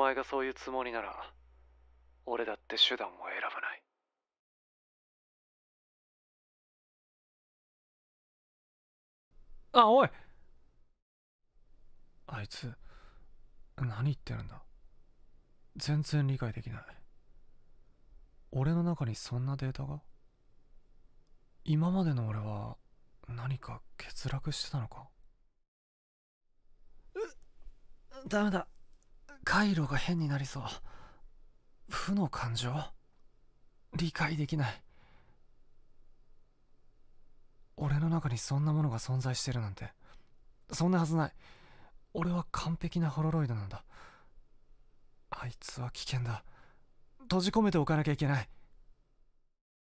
前がそういうつもりなら俺だって手段を選ばないあおいあいつ何言ってるんだ全然理解できない俺の中にそんなデータが今までの俺は何か欠落してたのかダメだ回路が変になりそう負の感情理解できない俺の中にそんなものが存在してるなんてそんなはずない俺は完璧なホロロイドなんだあいつは危険だ閉じ込めておかなきゃいけない